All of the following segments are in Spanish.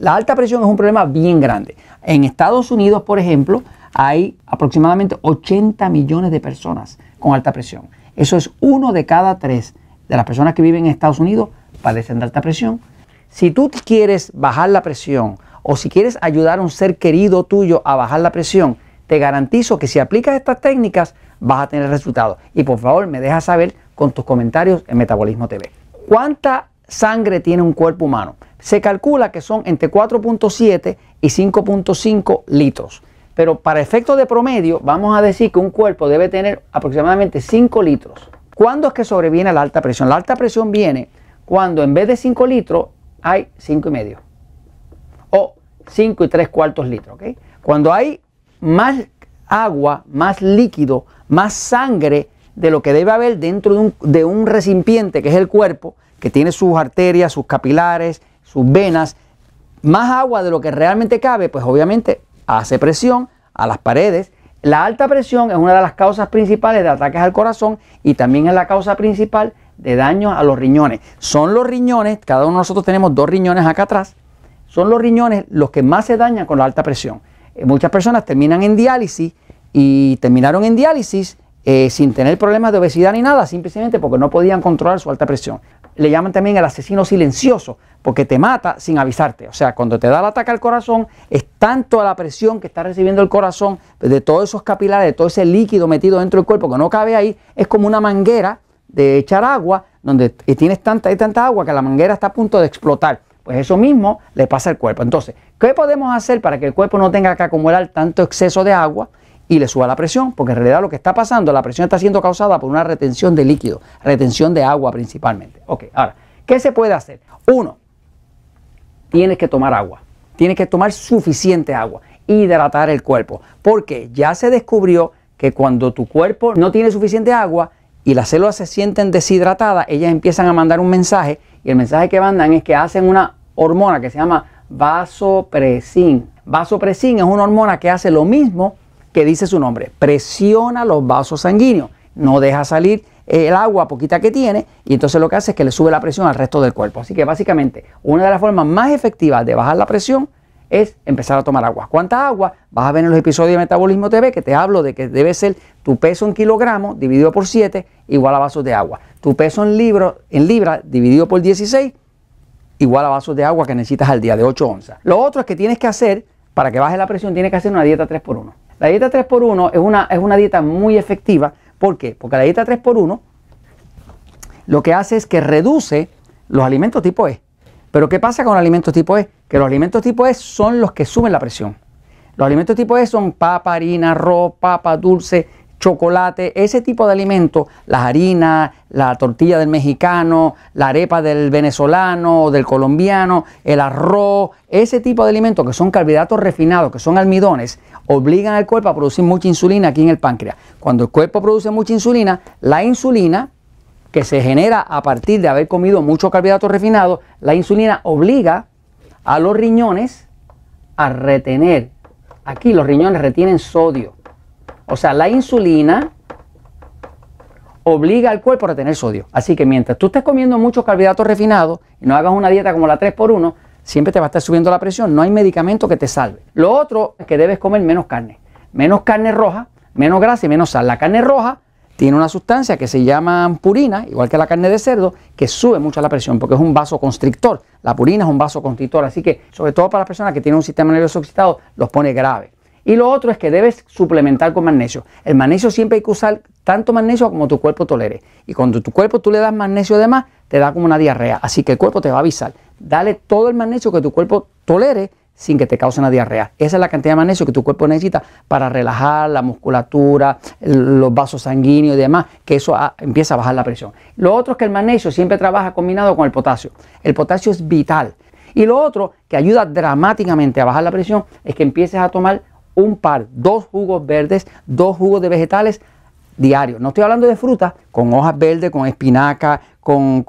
La alta presión es un problema bien grande. En Estados Unidos, por ejemplo, hay aproximadamente 80 millones de personas con alta presión. Eso es uno de cada tres de las personas que viven en Estados Unidos padecen de alta presión. Si tú quieres bajar la presión o si quieres ayudar a un ser querido tuyo a bajar la presión, te garantizo que si aplicas estas técnicas vas a tener resultados. Y por favor me dejas saber con tus comentarios en Metabolismo TV. ¿Cuánta sangre tiene un cuerpo humano? se calcula que son entre 4.7 y 5.5 litros. Pero para efectos de promedio, vamos a decir que un cuerpo debe tener aproximadamente 5 litros. ¿Cuándo es que sobreviene la alta presión? La alta presión viene cuando en vez de 5 litros hay 5 y medio o 5 y 3 cuartos litros. Cuando hay más agua, más líquido, más sangre de lo que debe haber dentro de un, de un recipiente que es el cuerpo, que tiene sus arterias, sus capilares, sus venas, más agua de lo que realmente cabe, pues obviamente hace presión a las paredes. La alta presión es una de las causas principales de ataques al corazón y también es la causa principal de daños a los riñones. Son los riñones, cada uno de nosotros tenemos dos riñones acá atrás, son los riñones los que más se dañan con la alta presión. Eh, muchas personas terminan en diálisis y terminaron en diálisis eh, sin tener problemas de obesidad ni nada, simplemente porque no podían controlar su alta presión le llaman también el asesino silencioso, porque te mata sin avisarte. O sea, cuando te da el ataque al corazón, es tanto la presión que está recibiendo el corazón de todos esos capilares, de todo ese líquido metido dentro del cuerpo que no cabe ahí, es como una manguera de echar agua, donde tienes tanta, y tanta agua que la manguera está a punto de explotar. Pues eso mismo le pasa al cuerpo. Entonces, ¿qué podemos hacer para que el cuerpo no tenga que acumular tanto exceso de agua? y le suba la presión, porque en realidad lo que está pasando, la presión está siendo causada por una retención de líquido, retención de agua principalmente. Ok, ahora, ¿qué se puede hacer? Uno, tienes que tomar agua, tienes que tomar suficiente agua, hidratar el cuerpo, porque ya se descubrió que cuando tu cuerpo no tiene suficiente agua y las células se sienten deshidratadas, ellas empiezan a mandar un mensaje y el mensaje que mandan es que hacen una hormona que se llama vasopresin. Vasopresin es una hormona que hace lo mismo que dice su nombre, presiona los vasos sanguíneos, no deja salir eh, el agua poquita que tiene y entonces lo que hace es que le sube la presión al resto del cuerpo. Así que básicamente una de las formas más efectivas de bajar la presión es empezar a tomar agua. ¿Cuánta agua? Vas a ver en los episodios de Metabolismo TV que te hablo de que debe ser tu peso en kilogramos dividido por 7 igual a vasos de agua. Tu peso en, libro, en libra dividido por 16 igual a vasos de agua que necesitas al día de 8 onzas. Lo otro es que tienes que hacer para que baje la presión tiene que hacer una dieta 3x1. La dieta 3x1 es una, es una dieta muy efectiva. ¿Por qué? Porque la dieta 3x1 lo que hace es que reduce los alimentos tipo E. Pero ¿qué pasa con los alimentos tipo E? Que los alimentos tipo E son los que suben la presión. Los alimentos tipo E son papa, harina, arroz, papa, dulce, chocolate, ese tipo de alimentos, las harinas, la tortilla del mexicano, la arepa del venezolano o del colombiano, el arroz, ese tipo de alimentos que son carbohidratos refinados, que son almidones, obligan al cuerpo a producir mucha insulina aquí en el páncreas. Cuando el cuerpo produce mucha insulina, la insulina que se genera a partir de haber comido mucho carbohidratos refinados, la insulina obliga a los riñones a retener. Aquí los riñones retienen sodio o sea, la insulina obliga al cuerpo a retener sodio. Así que mientras tú estés comiendo muchos carbohidratos refinados y no hagas una dieta como la 3x1, siempre te va a estar subiendo la presión. No hay medicamento que te salve. Lo otro es que debes comer menos carne. Menos carne roja, menos grasa y menos sal. La carne roja tiene una sustancia que se llama purina, igual que la carne de cerdo, que sube mucho la presión porque es un constrictor. La purina es un vasoconstrictor, así que sobre todo para las personas que tienen un sistema nervioso excitado, los pone graves. Y lo otro es que debes suplementar con magnesio. El magnesio siempre hay que usar tanto magnesio como tu cuerpo tolere. Y cuando tu cuerpo tú le das magnesio además te da como una diarrea. Así que el cuerpo te va a avisar. Dale todo el magnesio que tu cuerpo tolere sin que te cause una diarrea. Esa es la cantidad de magnesio que tu cuerpo necesita para relajar la musculatura, los vasos sanguíneos y demás, que eso empieza a bajar la presión. Lo otro es que el magnesio siempre trabaja combinado con el potasio. El potasio es vital. Y lo otro que ayuda dramáticamente a bajar la presión es que empieces a tomar un par, dos jugos verdes, dos jugos de vegetales diarios. No estoy hablando de fruta con hojas verdes, con espinaca, con,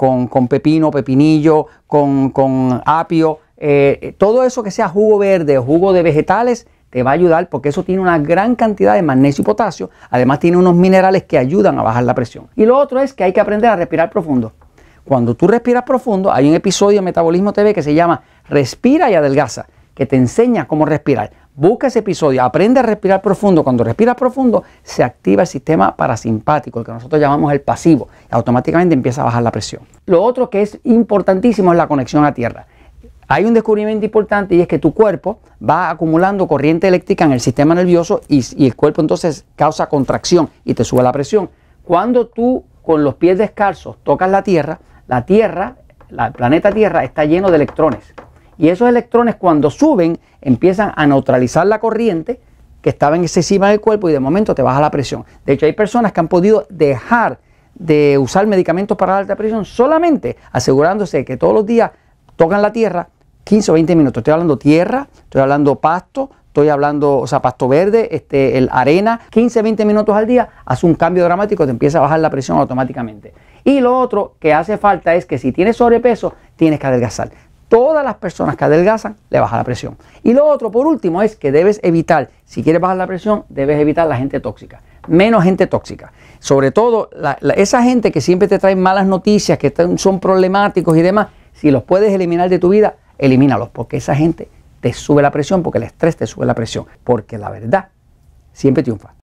pepino, pepinillo, con, apio. Eh, eh, todo eso que sea jugo verde o jugo de vegetales te va a ayudar porque eso tiene una gran cantidad de magnesio y potasio. Además tiene unos minerales que ayudan a bajar la presión. Y lo otro es que hay que aprender a respirar profundo. Cuando tú respiras profundo, hay un episodio de Metabolismo TV que se llama Respira y adelgaza que te enseña cómo respirar. Busca ese episodio, aprende a respirar profundo. Cuando respiras profundo, se activa el sistema parasimpático, el que nosotros llamamos el pasivo, y automáticamente empieza a bajar la presión. Lo otro que es importantísimo es la conexión a tierra. Hay un descubrimiento importante y es que tu cuerpo va acumulando corriente eléctrica en el sistema nervioso y, y el cuerpo entonces causa contracción y te sube la presión. Cuando tú con los pies descalzos tocas la tierra, la tierra, el planeta Tierra está lleno de electrones. Y esos electrones cuando suben empiezan a neutralizar la corriente que estaba en excesiva del cuerpo y de momento te baja la presión. De hecho, hay personas que han podido dejar de usar medicamentos para la alta presión solamente asegurándose que todos los días tocan la tierra 15 o 20 minutos. Estoy hablando tierra, estoy hablando pasto, estoy hablando, o sea, pasto verde, este, el arena, 15 o 20 minutos al día, hace un cambio dramático, te empieza a bajar la presión automáticamente. Y lo otro que hace falta es que si tienes sobrepeso, tienes que adelgazar todas las personas que adelgazan le baja la presión. Y lo otro, por último, es que debes evitar, si quieres bajar la presión, debes evitar la gente tóxica. Menos gente tóxica. Sobre todo esa gente que siempre te trae malas noticias, que son problemáticos y demás, si los puedes eliminar de tu vida, elimínalos, porque esa gente te sube la presión, porque el estrés te sube la presión, porque la verdad siempre triunfa.